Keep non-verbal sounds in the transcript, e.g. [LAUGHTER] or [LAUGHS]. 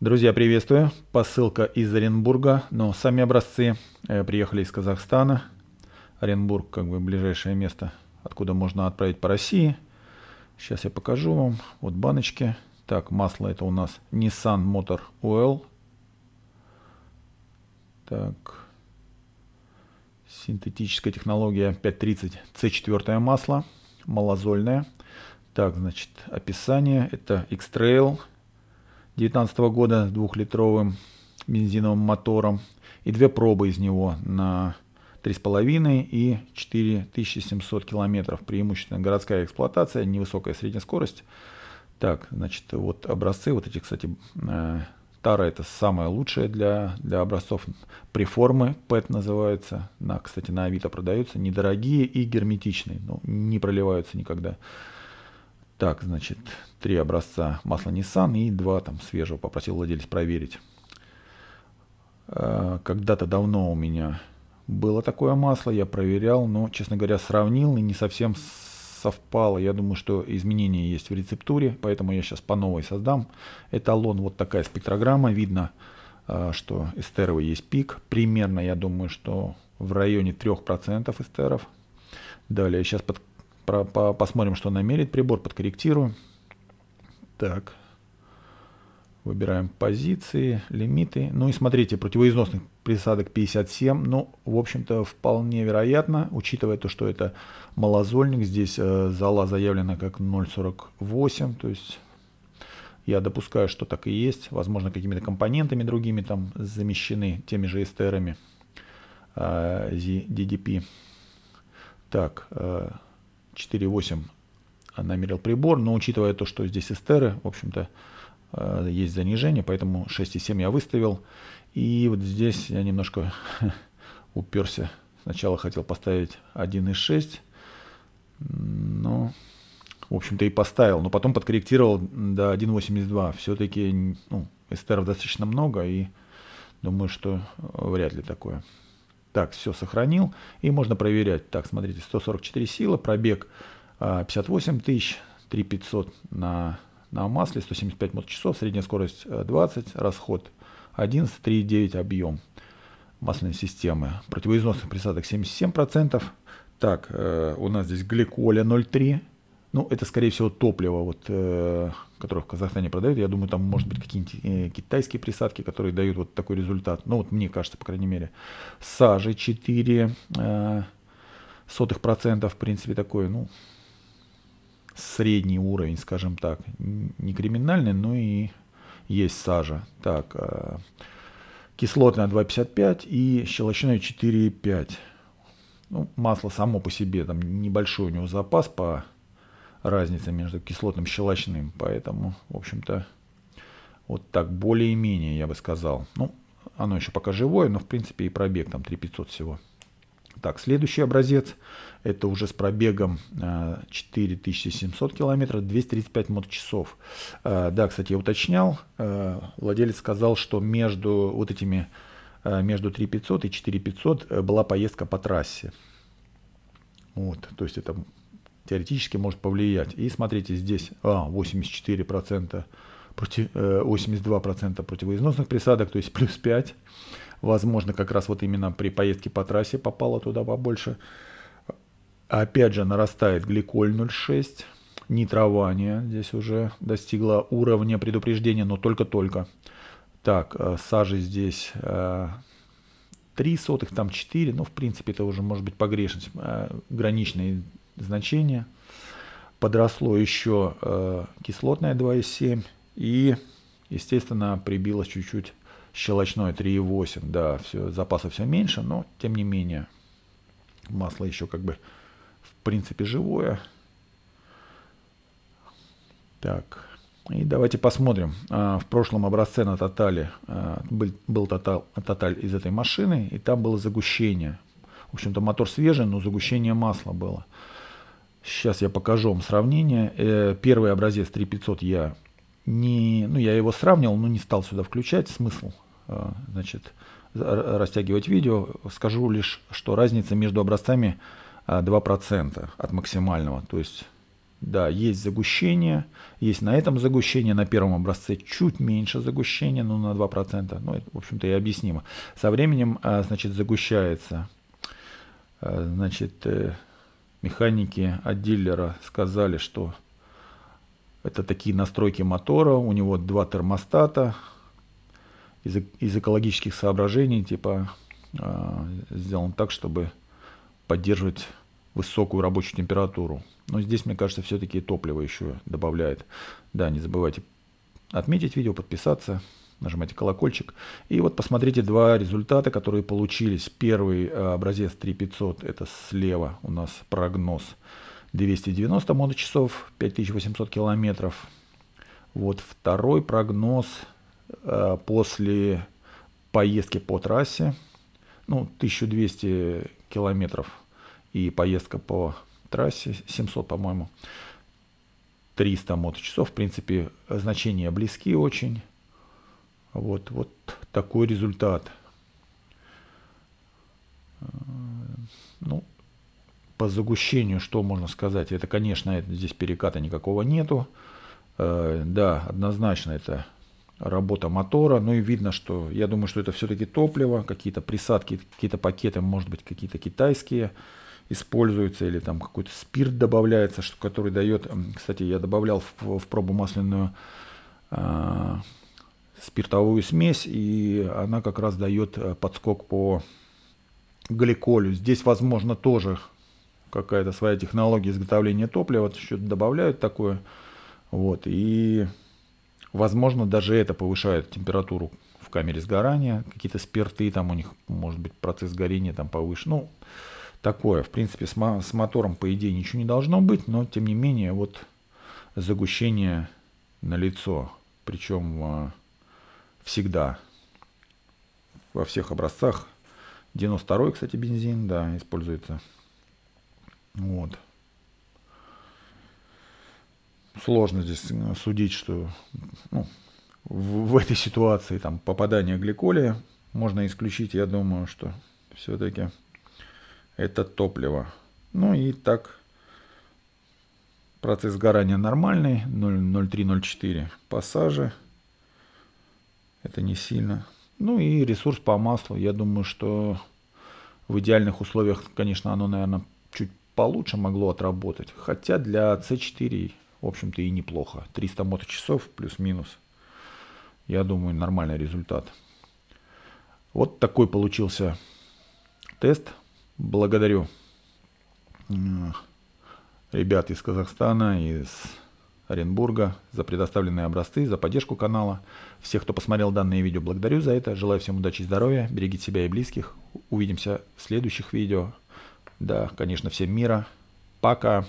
Друзья, приветствую. Посылка из Оренбурга, но сами образцы э, приехали из Казахстана. Оренбург как бы ближайшее место, откуда можно отправить по России. Сейчас я покажу вам. Вот баночки. Так, масло это у нас Nissan Motor Oil. Так. Синтетическая технология 530 C4 масло. Малозольное. Так, значит, описание. Это X-Trail 2019 года с двухлитровым бензиновым мотором и две пробы из него на 3,5 и 4700 километров. Преимущественно городская эксплуатация, невысокая средняя скорость. Так, значит, вот образцы, вот эти, кстати, э, тара это самое лучшее для, для образцов. Приформы, PET называется, на, кстати, на Авито продаются, недорогие и герметичные, ну, не проливаются никогда. Так, значит, три образца масла Nissan и два там свежего попросил владелец проверить. Э, когда-то давно у меня было такое масло, я проверял, но, честно говоря, сравнил и не совсем совпало. Я думаю, что изменения есть в рецептуре, поэтому я сейчас по новой создам эталон. Вот такая спектрограмма, видно, э, что эстеровый есть пик. Примерно, я думаю, что в районе 3% эстеров. Далее, сейчас под, про, по, посмотрим, что намерит прибор, подкорректирую. Так. Выбираем позиции, лимиты. Ну и смотрите, противоизносных присадок 57. Ну, в общем-то, вполне вероятно, учитывая то, что это малозольник. Здесь э, зала заявлена как 0,48. То есть я допускаю, что так и есть. Возможно, какими-то компонентами другими там замещены теми же эстерами э, DDP. Так, э, 4.8 намерил прибор, но учитывая то, что здесь эстеры, в общем-то, э, есть занижение, поэтому 6.7 я выставил. И вот здесь я немножко [LAUGHS] уперся. Сначала хотел поставить 1.6, но, в общем-то, и поставил. Но потом подкорректировал до 1.82. Все-таки ну, эстеров достаточно много, и думаю, что э, вряд ли такое. Так, все сохранил. И можно проверять. Так, смотрите, 144 сила, пробег 58 а, тысяч, 3500 на, на масле, 175 моточасов, средняя скорость 20, э, расход 11, 3,9 объем масляной системы. Противоизносных присадок 77%. Так, э, у нас здесь гликоля 0,3 ну, это, скорее всего, топливо, вот, э, которое в Казахстане продают. Я думаю, там, может быть, какие-нибудь э, китайские присадки, которые дают вот такой результат. Ну, вот мне кажется, по крайней мере. Сажи 4 э, сотых процента, в принципе, такой, ну, средний уровень, скажем так. Не криминальный, но и есть сажа. Так, э, кислотная 2,55 и щелочная 4,5. Ну, масло само по себе, там небольшой у него запас по разница между кислотным и щелочным. Поэтому, в общем-то, вот так более-менее, я бы сказал. Ну, оно еще пока живое, но, в принципе, и пробег там 3500 всего. Так, следующий образец, это уже с пробегом 4700 а, километров, 235 моточасов. А, да, кстати, я уточнял, а, владелец сказал, что между вот этими, между 3500 и 4500 э, была поездка по трассе. Вот, то есть это теоретически может повлиять. И смотрите, здесь а, 84%, против, 82% противоизносных присадок, то есть плюс 5. Возможно, как раз вот именно при поездке по трассе попало туда побольше. Опять же, нарастает гликоль 0,6. Нитрование здесь уже достигло уровня предупреждения, но только-только. Так, э, сажи здесь 3 э, сотых, там 4, но ну, в принципе это уже может быть погрешность э, граничная значение. Подросло еще э, кислотное 2,7 и, естественно, прибилось чуть-чуть щелочной 3,8. Да, все, запаса все меньше, но тем не менее масло еще как бы в принципе живое. Так, и давайте посмотрим. А, в прошлом образце на тотале а, был, был тотал, тоталь из этой машины, и там было загущение. В общем-то мотор свежий, но загущение масла было. Сейчас я покажу вам сравнение. Э, первый образец 3500 я не, ну я его сравнил, но не стал сюда включать. Смысл, э, значит, растягивать видео. Скажу лишь, что разница между образцами 2% э, от максимального. То есть, да, есть загущение, есть на этом загущение, на первом образце чуть меньше загущения, но на 2%. Ну, это, в общем-то, и объяснимо. Со временем, значит, загущается, значит, Механики от дилера сказали, что это такие настройки мотора. У него два термостата. Из, из экологических соображений, типа, э, сделан так, чтобы поддерживать высокую рабочую температуру. Но здесь, мне кажется, все-таки топливо еще добавляет. Да, не забывайте отметить видео, подписаться нажимайте колокольчик. И вот посмотрите два результата, которые получились. Первый э, образец 3500, это слева у нас прогноз 290 моточасов, 5800 километров. Вот второй прогноз э, после поездки по трассе, ну, 1200 километров и поездка по трассе, 700, по-моему, 300 моточасов. В принципе, значения близки очень. Вот, вот такой результат. Ну, по загущению что можно сказать? Это, конечно, это, здесь переката никакого нету. Э, да, однозначно это работа мотора. Ну и видно, что я думаю, что это все-таки топливо, какие-то присадки, какие-то пакеты, может быть, какие-то китайские используются или там какой-то спирт добавляется, что, который дает... Кстати, я добавлял в, в пробу масляную а, спиртовую смесь, и она как раз дает э, подскок по гликолю. Здесь, возможно, тоже какая-то своя технология изготовления топлива, вот еще добавляют такое. Вот, и, возможно, даже это повышает температуру в камере сгорания. Какие-то спирты, там у них, может быть, процесс горения там повыше. Ну, такое. В принципе, с, мо с мотором, по идее, ничего не должно быть, но, тем не менее, вот загущение на лицо. Причем а, всегда. Во всех образцах. 92-й, кстати, бензин, да, используется. Вот. Сложно здесь э, судить, что ну, в, в этой ситуации там попадание гликолия можно исключить. Я думаю, что все-таки это топливо. Ну и так процесс сгорания нормальный, 0,3-0,4 пассажи. Это не сильно. Ну и ресурс по маслу. Я думаю, что в идеальных условиях, конечно, оно, наверное, чуть получше могло отработать. Хотя для C4, в общем-то, и неплохо. 300 моточасов плюс-минус. Я думаю, нормальный результат. Вот такой получился тест. Благодарю э, ребят из Казахстана, из Оренбурга, за предоставленные образцы, за поддержку канала. Всех, кто посмотрел данное видео, благодарю за это. Желаю всем удачи и здоровья. Берегите себя и близких. Увидимся в следующих видео. Да, конечно, всем мира. Пока.